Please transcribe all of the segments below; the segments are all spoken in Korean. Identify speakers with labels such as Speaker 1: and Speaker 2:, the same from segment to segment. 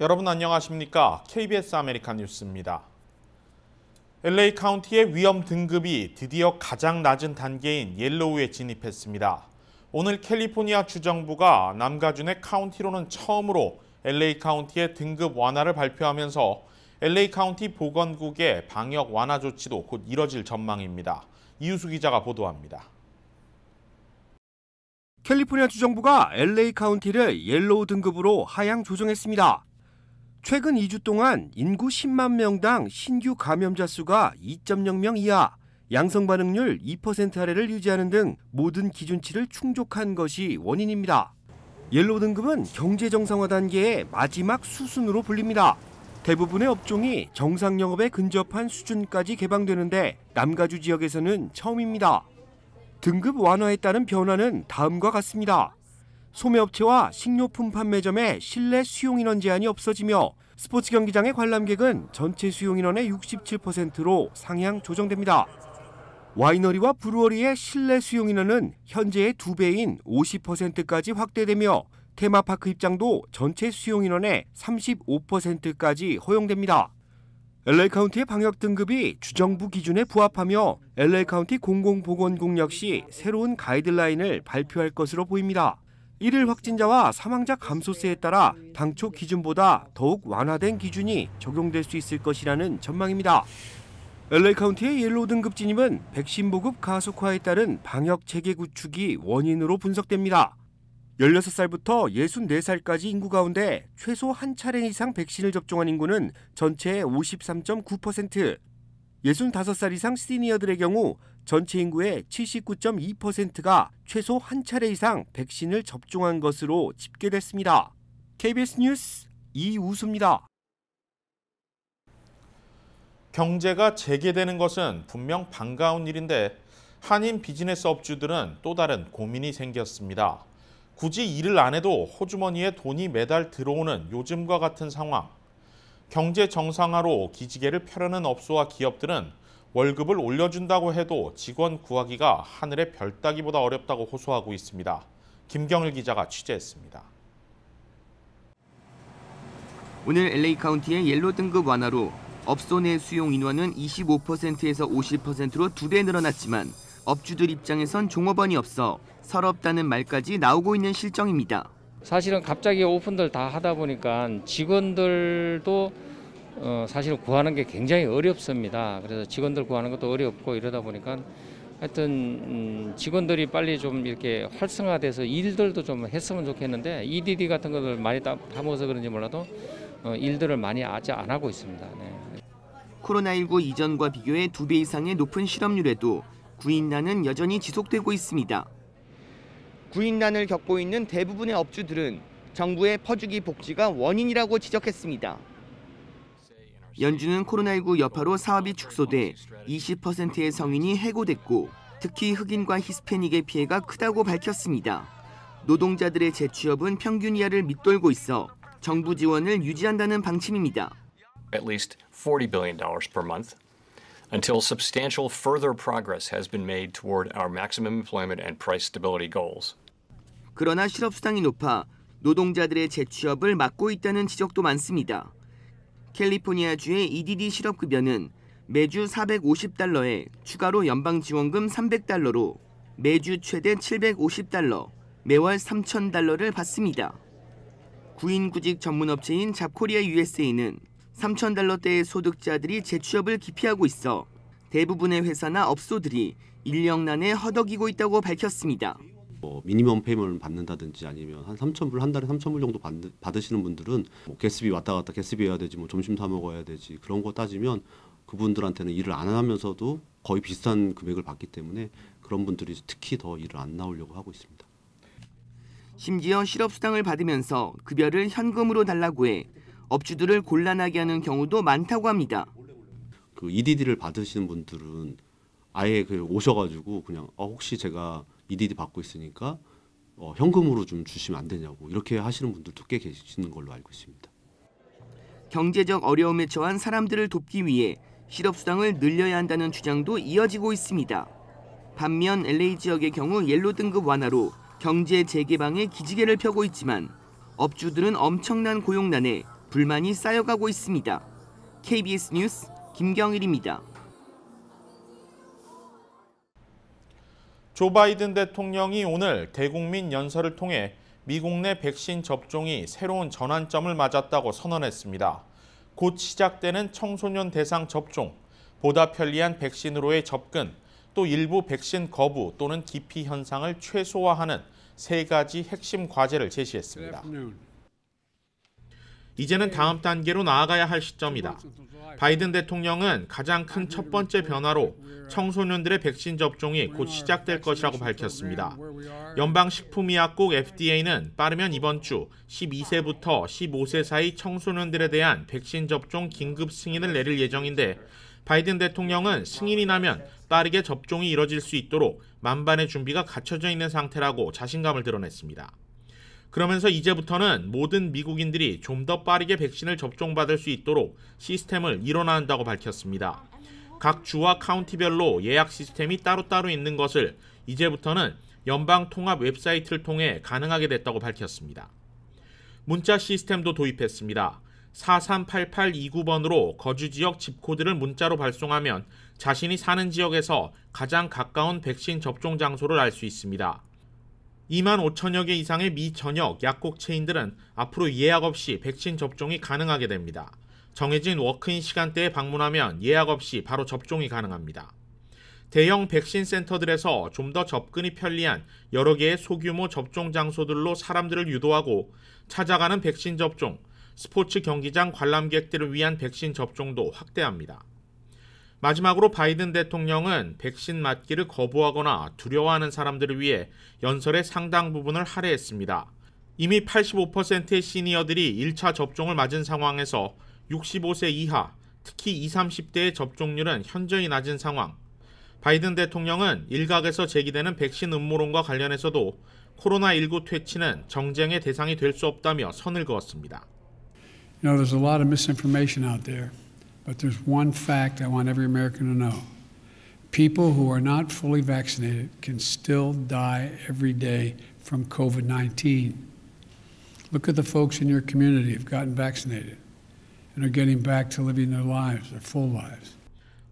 Speaker 1: 여러분 안녕하십니까? KBS 아메리칸 뉴스입니다. LA 카운티의 위험 등급이 드디어 가장 낮은 단계인 옐로우에 진입했습니다. 오늘 캘리포니아 주정부가 남가준의 카운티로는 처음으로 LA 카운티의 등급 완화를 발표하면서 LA 카운티 보건국의 방역 완화 조치도 곧 이뤄질 전망입니다. 이유수 기자가 보도합니다. 캘리포니아 주정부가 LA 카운티를 옐로우 등급으로 하향 조정했습니다.
Speaker 2: 최근 2주 동안 인구 10만 명당 신규 감염자 수가 2.0명 이하, 양성 반응률 2% 아래를 유지하는 등 모든 기준치를 충족한 것이 원인입니다. 옐로 등급은 경제 정상화 단계의 마지막 수순으로 불립니다. 대부분의 업종이 정상 영업에 근접한 수준까지 개방되는데 남가주 지역에서는 처음입니다. 등급 완화에 따른 변화는 다음과 같습니다. 소매업체와 식료품 판매점의 실내 수용인원 제한이 없어지며 스포츠 경기장의 관람객은 전체 수용인원의 67%로 상향 조정됩니다. 와이너리와 브루어리의 실내 수용인원은 현재의 두배인 50%까지 확대되며 테마파크 입장도 전체 수용인원의 35%까지 허용됩니다. LA카운티의 방역 등급이 주정부 기준에 부합하며 LA카운티 공공보건국 역시 새로운 가이드라인을 발표할 것으로 보입니다. 일일 확진자와 사망자 감소세에 따라 당초 기준보다 더욱 완화된 기준이 적용될 수 있을 것이라는 전망입니다. LA 카운티의 옐로 등급 진입은 백신 보급 가속화에 따른 방역 체계 구축이 원인으로 분석됩니다. 16살부터 64살까지 인구 가운데 최소 한 차례 이상 백신을 접종한 인구는 전체의 53.9%, 65살 이상 시니어들의 경우 전체 인구의 79.2%가 최소 한 차례 이상 백신을 접종한 것으로 집계됐습니다. KBS 뉴스
Speaker 1: 이우수입니다. 경제가 재개되는 것은 분명 반가운 일인데 한인 비즈니스 업주들은 또 다른 고민이 생겼습니다. 굳이 일을 안 해도 호주머니에 돈이 매달 들어오는 요즘과 같은 상황. 경제 정상화로 기지개를 펴려는 업소와 기업들은 월급을 올려준다고 해도 직원 구하기가 하늘의 별 따기보다 어렵다고 호소하고 있습니다. 김경일 기자가 취재했습니다.
Speaker 3: 오늘 LA 카운티의 옐로 등급 완화로 업소 내 수용 인원은 25%에서 50%로 두 배 늘어났지만 업주들 입장에선 종업원이 없어 서럽다는 말까지 나오고 있는 실정입니다. 사실은 갑자기 오픈들 다 하다 보니까 직원들도 어, 사실 구하는 게 굉장히 어렵습니다. 그래서 직원들 구하는 것도 어렵고 이러다 보니까 하여튼 음, 직원들이 빨리 좀 이렇게 활성화돼서 일들도 좀 했으면 좋겠는데 EDD 같은 것들 많이 담아서 그런지 몰라도 어, 일들을 많이 아직 안 하고 있습니다. 네. 코로나19 이전과 비교해 두 배 이상의 높은 실업률에도 구인난은 여전히 지속되고 있습니다. 구인난을 겪고 있는 대부분의 업주들은 정부의 퍼주기 복지가 원인이라고 지적했습니다. 연주는 코로나19 여파로 사업이 축소돼 20%의 성인이 해고됐고 특히 흑인과 히스패닉의 피해가 크다고 밝혔습니다. 노동자들의 재취업은 평균 이하를 밑돌고 있어 정부 지원을 유지한다는 방침입니다. At least 40 billion dollars per month until substantial further progress has been made toward our maximum employment and price stability goals. 그러나 실업수당이 높아 노동자들의 재취업을 막고 있다는 지적도 많습니다. 캘리포니아주의 EDD 실업급여는 매주 450달러에 추가로 연방지원금 300달러로 매주 최대 750달러, 매월 3,000달러를 받습니다. 구인구직 전문업체인 잡코리아 USA는 3,000달러대의 소득자들이 재취업을 기피하고 있어 대부분의 회사나 업소들이 인력난에 허덕이고 있다고 밝혔습니다.
Speaker 2: 뭐 미니멈 페이먼트 받는다든지 아니면 한 3천 불 한 달에 3천 불 정도 받, 받으시는 분들은 뭐 개스비 왔다 갔다 개스비 해야 되지 뭐 점심 사 먹어야 되지 그런 거 따지면 그분들한테는 일을 안 하면서도 거의 비슷한 금액을 받기 때문에 그런 분들이 특히 더 일을 안 나오려고 하고 있습니다. 심지어 실업수당을 받으면서 급여를 현금으로 달라고 해
Speaker 3: 업주들을 곤란하게 하는 경우도 많다고 합니다.
Speaker 2: 그 EDD를 받으시는 분들은 아예 그 오셔가지고 그냥 어 혹시 제가 EDD 받고 있으니까 어, 현금으로 좀 주시면 안 되냐고 이렇게 하시는 분들도 꽤 계시는 걸로 알고 있습니다.
Speaker 3: 경제적 어려움에 처한 사람들을 돕기 위해 실업수당을 늘려야 한다는 주장도 이어지고 있습니다. 반면 LA 지역의 경우 옐로 등급 완화로 경제 재개방의 기지개를 펴고 있지만 업주들은 엄청난 고용난에 불만이 쌓여가고 있습니다. KBS 뉴스 김경일입니다.
Speaker 1: 조 바이든 대통령이 오늘 대국민 연설을 통해 미국 내 백신 접종이 새로운 전환점을 맞았다고 선언했습니다. 곧 시작되는 청소년 대상 접종, 보다 편리한 백신으로의 접근, 또 일부 백신 거부 또는 기피 현상을 최소화하는 세 가지 핵심 과제를 제시했습니다. 이제는 다음 단계로 나아가야 할 시점이다. 바이든 대통령은 가장 큰 첫 번째 변화로 청소년들의 백신 접종이 곧 시작될 것이라고 밝혔습니다. 연방식품의약국 FDA는 빠르면 이번 주 12세부터 15세 사이 청소년들에 대한 백신 접종 긴급 승인을 내릴 예정인데 바이든 대통령은 승인이 나면 빠르게 접종이 이뤄질 수 있도록 만반의 준비가 갖춰져 있는 상태라고 자신감을 드러냈습니다. 그러면서 이제부터는 모든 미국인들이 좀 더 빠르게 백신을 접종받을 수 있도록 시스템을 일원화한다고 밝혔습니다. 각 주와 카운티별로 예약 시스템이 따로따로 있는 것을 이제부터는 연방 통합 웹사이트를 통해 가능하게 됐다고 밝혔습니다. 문자 시스템도 도입했습니다. 438829번으로 거주 지역 집코드를 문자로 발송하면 자신이 사는 지역에서 가장 가까운 백신 접종 장소를 알 수 있습니다. 2만 5천여 개 이상의 미 전역 약국 체인들은 앞으로 예약 없이 백신 접종이 가능하게 됩니다. 정해진 워크인 시간대에 방문하면 예약 없이 바로 접종이 가능합니다. 대형 백신 센터들에서 좀 더 접근이 편리한 여러 개의 소규모 접종 장소들로 사람들을 유도하고 찾아가는 백신 접종, 스포츠 경기장 관람객들을 위한 백신 접종도 확대합니다. 마지막으로 바이든 대통령은 백신 맞기를 거부하거나 두려워하는 사람들을 위해 연설의 상당 부분을 할애했습니다. 이미 85%의 시니어들이 1차 접종을 맞은 상황에서 65세 이하, 특히 20, 30대의 접종률은 현저히 낮은 상황. 바이든 대통령은 일각에서 제기되는 백신 음모론과 관련해서도 코로나19 퇴치는 정쟁의 대상이 될 수 없다며 선을 그었습니다.
Speaker 4: You know, there's a lot of misinformation out there. But there's one fact I want every American to know people who are not fully vaccinated can still die every day from COVID 19. Look at the folks in your community who've gotten vaccinated and are getting back to living their lives, their full lives.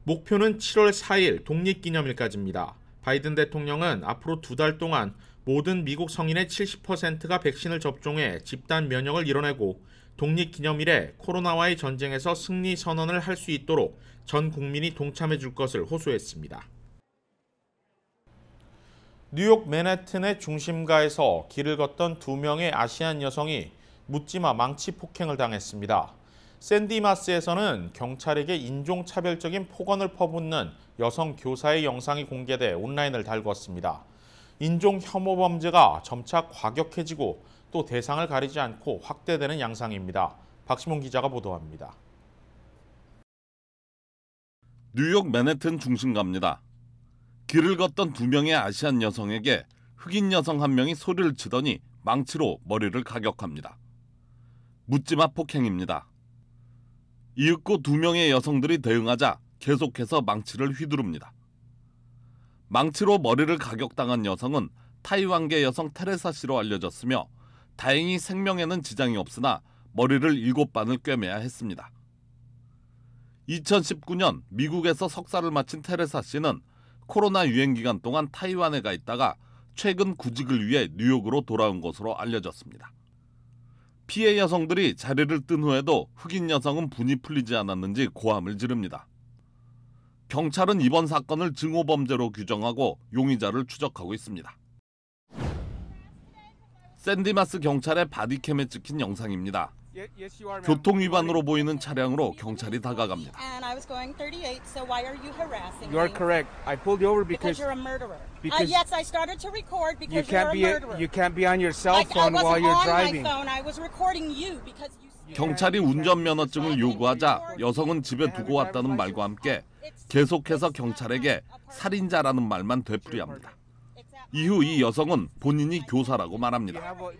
Speaker 4: 목표는 7월
Speaker 1: 4일 독립기념일까지입니다. 바이든 대통령은 앞으로 두달 동안 모든 미국 성인의 70%가 백신을 접종해 집단 면역을 이뤄내고 독립기념일에 코로나와의 전쟁에서 승리 선언을 할 수 있도록 전 국민이 동참해 줄 것을 호소했습니다. 뉴욕 맨해튼의 중심가에서 길을 걷던 두 명의 아시안 여성이 묻지마 망치 폭행을 당했습니다. 샌디마스에서는 경찰에게 인종차별적인 폭언을 퍼붓는 여성 교사의 영상이 공개돼 온라인을 달궜습니다. 인종 혐오 범죄가 점차 과격해지고 또 대상을 가리지 않고 확대되는 양상입니다. 박시몬 기자가 보도합니다.
Speaker 5: 뉴욕 맨해튼 중심가입니다. 길을 걷던 두 명의 아시안 여성에게 흑인 여성 한 명이 소리를 치더니 망치로 머리를 가격합니다. 묻지마 폭행입니다. 이윽고 두 명의 여성들이 대응하자 계속해서 망치를 휘두릅니다. 망치로 머리를 가격당한 여성은 타이완계 여성 테레사 씨로 알려졌으며 다행히 생명에는 지장이 없으나 머리를 일곱 반을 꿰매야 했습니다. 2019년 미국에서 석사를 마친 테레사 씨는 코로나 유행 기간 동안 타이완에 가 있다가 최근 구직을 위해 뉴욕으로 돌아온 것으로 알려졌습니다. 피해 여성들이 자리를 뜬 후에도 흑인 여성은 분이 풀리지 않았는지 고함을 지릅니다. 경찰은 이번 사건을 증오범죄로 규정하고 용의자를 추적하고 있습니다. 샌디마스 경찰의 바디캠에 찍힌 영상입니다. 교통 위반으로 보이는 차량으로 경찰이 다가갑니다.
Speaker 6: You are correct.
Speaker 5: I pulled you over because you're a
Speaker 6: murderer. Because yes, I started to record because you're a murderer. You
Speaker 5: can't be on your cell phone while you're driving. I wasn't on my phone.
Speaker 6: I was recording you because you.
Speaker 5: 경찰이 운전면허증을 요구하자 여성은 집에 두고 왔다는 말과 함께 계속해서 경찰에게 살인자라는 말만 되풀이합니다. 이후 이 여성은 본인이 교사라고 말합니다. Oh,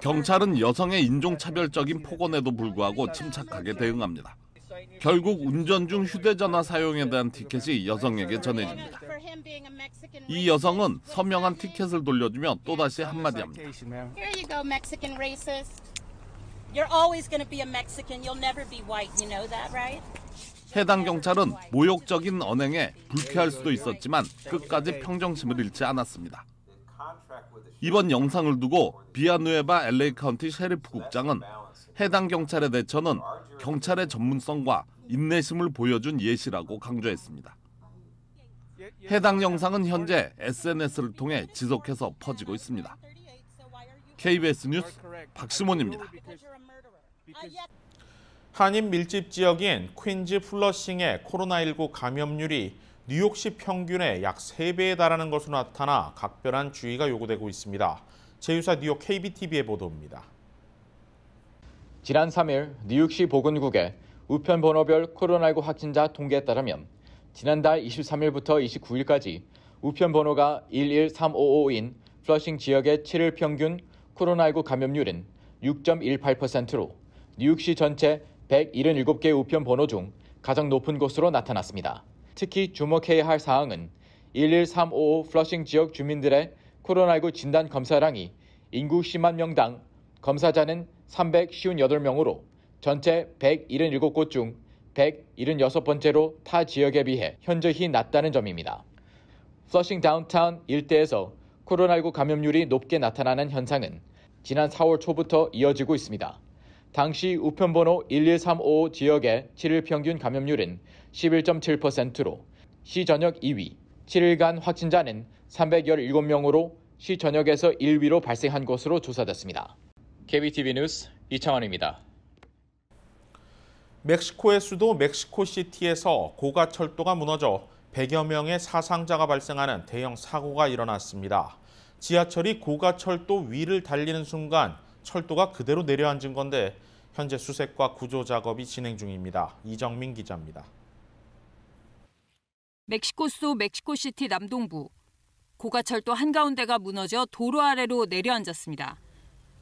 Speaker 5: 경찰은 여성의 인종차별적인 폭언에도 불구하고 침착하게 대응합니다. 결국 운전 중 휴대전화 사용에 대한 티켓이 여성에게 전해집니다. 이 여성은 서명한 티켓을 돌려주며 또다시 한마디
Speaker 6: 합니다.
Speaker 4: You're always going to be a Mexican. You'll never be white. You know that, right?
Speaker 5: 해당 경찰은 모욕적인 언행에 불쾌할 수도 있었지만 끝까지 평정심을 잃지 않았습니다. 이번 영상을 두고 비아누에바 LA 카운티 셰리프 국장은 해당 경찰의 대처는 경찰의 전문성과 인내심을 보여준 예시라고 강조했습니다. 해당 영상은 현재 SNS를 통해
Speaker 1: 지속해서 퍼지고 있습니다. KBS 뉴스 박시몬입니다. 한인 밀집 지역인 퀸즈 플러싱의 코로나19 감염률이 뉴욕시 평균의 약 3배에 달하는 것으로 나타나 각별한 주의가 요구되고 있습니다. 제휴사 뉴욕 KBTV의 보도입니다.
Speaker 4: 지난 3일 뉴욕시 보건국의 우편 번호별 코로나19 확진자 통계에 따르면 지난달 23일부터 29일까지 우편 번호가 11355인 플러싱 지역의 7일 평균 코로나19 감염률은 6.18%로 뉴욕시 전체 177개 우편 번호 중 가장 높은 곳으로 나타났습니다. 특히 주목해야 할 사항은 11355 플러싱 지역 주민들의 코로나19 진단 검사량이 인구 10만 명당 검사자는 358명으로 전체 177곳 중 176번째로 타 지역에 비해 현저히 낮다는 점입니다. 플러싱 다운타운 일대에서 코로나19 감염률이 높게 나타나는 현상은 지난 4월 초부터 이어지고 있습니다. 당시 우편번호 11355 지역의 7일 평균 감염률은 11.7%로 시 전역 2위, 7일간 확진자는 317명으로 시 전역에서 1위로 발생한 것으로 조사됐습니다. KBTV 뉴스 이창원입니다. 멕시코의 수도 멕시코시티에서
Speaker 1: 고가철도가 무너져 100여 명의 사상자가 발생하는 대형 사고가 일어났습니다. 지하철이 고가철도 위를 달리는 순간 철도가 그대로 내려앉은 건데 현재 수색과 구조 작업이 진행 중입니다. 이정민 기자입니다.
Speaker 6: 멕시코수 멕시코시티 남동부 고가철도 한가운데가 무너져 도로 아래로 내려앉았습니다.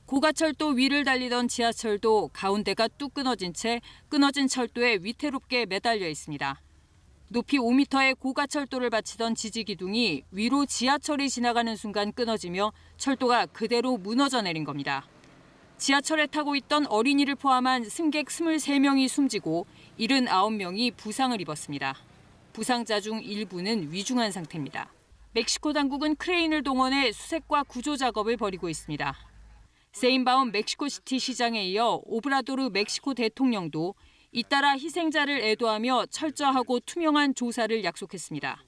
Speaker 6: 고가철도 위를 달리던 지하철도 가운데가 뚝 끊어진 채 끊어진 철도에 위태롭게 매달려 있습니다. 높이 5m의 고가철도를 바치던 지지기둥이 위로 지하철이 지나가는 순간 끊어지며 철도가 그대로 무너져 내린 겁니다. 지하철에 타고 있던 어린이를 포함한 승객 23명이 숨지고 79명이 부상을 입었습니다. 부상자 중 일부는 위중한 상태입니다. 멕시코 당국은 크레인을 동원해 수색과 구조 작업을 벌이고 있습니다. 세인바움 멕시코시티 시장에 이어 오브라도르 멕시코 대통령도 잇따라 희생자를 애도하며 철저하고 투명한 조사를 약속했습니다.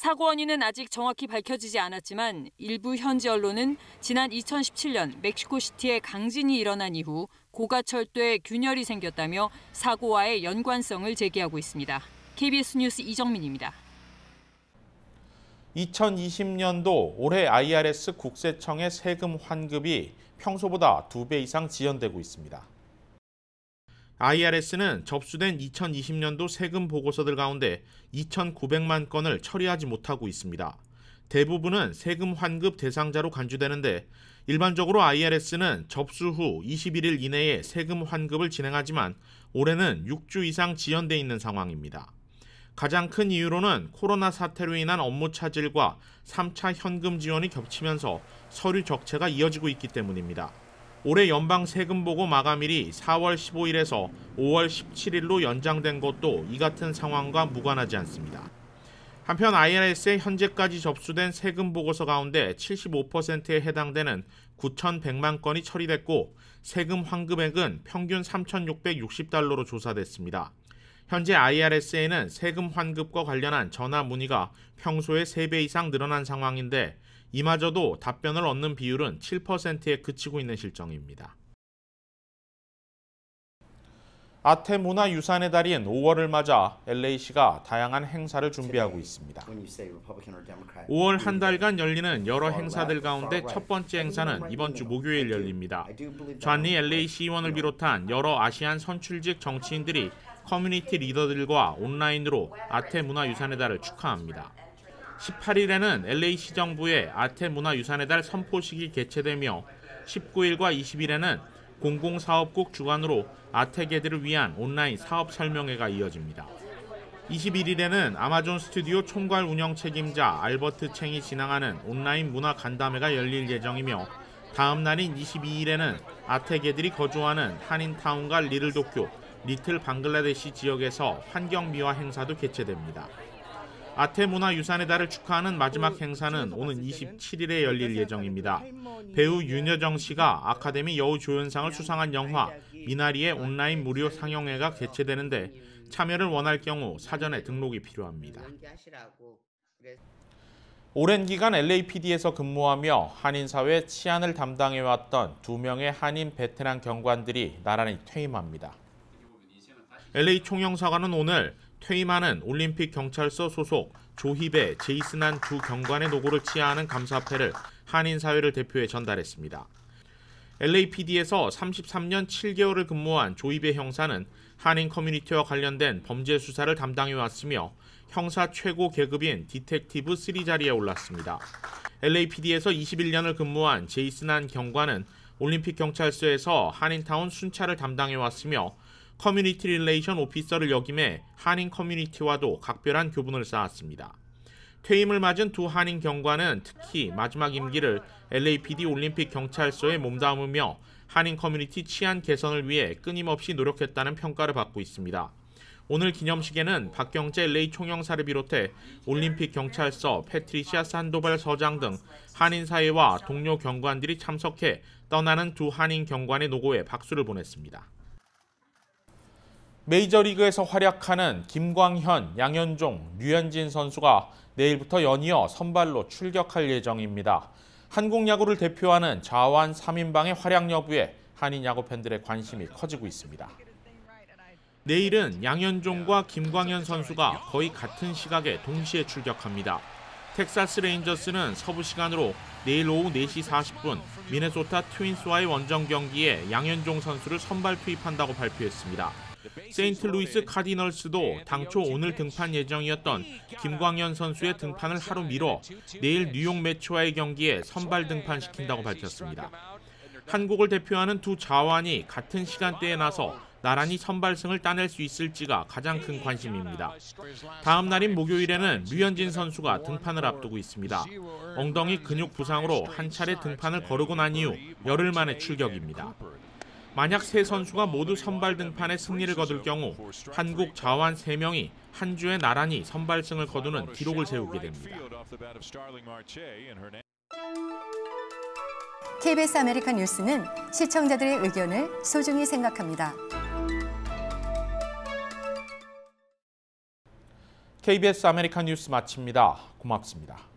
Speaker 6: 사고 원인은 아직 정확히 밝혀지지 않았지만 일부 현지 언론은 지난 2017년 멕시코시티에 강진이 일어난 이후 고가철도에 균열이 생겼다며 사고와의 연관성을 제기하고 있습니다. KBS 뉴스 이정민입니다.
Speaker 1: 2020년도 올해 IRS 국세청의 세금 환급이 평소보다 2배 이상 지연되고 있습니다. IRS는 접수된 2020년도 세금 보고서들 가운데 2,900만 건을 처리하지 못하고 있습니다. 대부분은 세금 환급 대상자로 간주되는데 일반적으로 IRS는 접수 후 21일 이내에 세금 환급을 진행하지만 올해는 6주 이상 지연돼 있는 상황입니다. 가장 큰 이유로는 코로나 사태로 인한 업무 차질과 3차 현금 지원이 겹치면서 서류 적체가 이어지고 있기 때문입니다. 올해 연방 세금 보고 마감일이 4월 15일에서 5월 17일로 연장된 것도 이 같은 상황과 무관하지 않습니다. 한편 IRS에 현재까지 접수된 세금 보고서 가운데 75%에 해당되는 9,100만 건이 처리됐고 세금 환급액은 평균 3,660달러로 조사됐습니다. 현재 IRS에는 세금 환급과 관련한 전화 문의가 평소에 3배 이상 늘어난 상황인데 이마저도 답변을 얻는 비율은 7%에 그치고 있는 실정입니다. 아태 문화 유산의 달인 5월을 맞아 LA시가 다양한 행사를 준비하고 있습니다. 5월 한 달간 열리는 여러 행사들 가운데 첫 번째 행사는 이번 주 목요일 열립니다. 좌니 LA 시의원을 비롯한 여러 아시안 선출직 정치인들이 커뮤니티 리더들과 온라인으로 아태 문화 유산의 달을 축하합니다. 18일에는 LA시 정부의 아테 문화유산의 달 선포식이 개최되며 19일과 20일에는 공공사업국 주관으로 아테계들을 위한 온라인 사업 설명회가 이어집니다. 21일에는 아마존 스튜디오 총괄 운영 책임자 알버트 챙이 진행하는 온라인 문화 간담회가 열릴 예정이며 다음 날인 22일에는 아테계들이 거주하는 한인타운과 리를 도쿄, 리틀 방글라데시 지역에서 환경미화 행사도 개최됩니다. 아태문화유산의 달을 축하하는 마지막 행사는 오는 27일에 열릴 예정입니다. 배우 윤여정 씨가 아카데미 여우조연상을 수상한 영화 미나리의 온라인 무료 상영회가 개최되는데 참여를 원할 경우 사전에 등록이 필요합니다. 오랜 기간 LAPD에서 근무하며 한인사회 치안을 담당해왔던 두 명의 한인 베테랑 경관들이 나란히 퇴임합니다. LA 총영사관은 오늘 퇴임하는 올림픽 경찰서 소속 조희배, 제이슨한 두 경관의 노고를 치하하는 감사패를 한인사회를 대표해 전달했습니다. LAPD에서 33년 7개월을 근무한 조희배 형사는 한인 커뮤니티와 관련된 범죄 수사를 담당해 왔으며 형사 최고 계급인 디텍티브 3 자리에 올랐습니다. LAPD에서 21년을 근무한 제이슨한 경관은 올림픽 경찰서에서 한인타운 순찰을 담당해 왔으며 커뮤니티 릴레이션 오피서를 역임해 한인 커뮤니티와도 각별한 교분을 쌓았습니다. 퇴임을 맞은 두 한인 경관은 특히 마지막 임기를 LAPD 올림픽 경찰서에 몸담으며 한인 커뮤니티 치안 개선을 위해 끊임없이 노력했다는 평가를 받고 있습니다. 오늘 기념식에는 박경재 LA 총영사를 비롯해 올림픽 경찰서 패트리시아 산도발 서장 등 한인 사회와 동료 경관들이 참석해 떠나는 두 한인 경관의 노고에 박수를 보냈습니다. 메이저리그에서 활약하는 김광현, 양현종, 류현진 선수가 내일부터 연이어 선발로 출격할 예정입니다. 한국 야구를 대표하는 자완 3인방의 활약 여부에 한인 야구 팬들의 관심이 커지고 있습니다. 내일은 양현종과 김광현 선수가 거의 같은 시각에 동시에 출격합니다. 텍사스 레인저스는 서부 시간으로 내일 오후 4시 40분 미네소타 트윈스와의 원정 경기에 양현종 선수를 선발 투입한다고 발표했습니다. 세인트루이스 카디널스도 당초 오늘 등판 예정이었던 김광현 선수의 등판을 하루 미뤄 내일 뉴욕 매츠와의 경기에 선발 등판시킨다고 밝혔습니다. 한국을 대표하는 두 자완이 같은 시간대에 나서 나란히 선발승을 따낼 수 있을지가 가장 큰 관심입니다. 다음 날인 목요일에는 류현진 선수가 등판을 앞두고 있습니다. 엉덩이 근육 부상으로 한 차례 등판을 거르고 난 이후 열흘 만에 출격입니다. 만약 세 선수가 모두 선발 등판에 승리를 거둘 경우 한국 자완 3명이 한 주에 나란히 선발승을 거두는 기록을 세우게 됩니다.
Speaker 4: KBS 아메리칸 뉴스는 시청자들의 의견을 소중히 생각합니다.
Speaker 1: KBS 아메리칸 뉴스 마칩니다. 고맙습니다.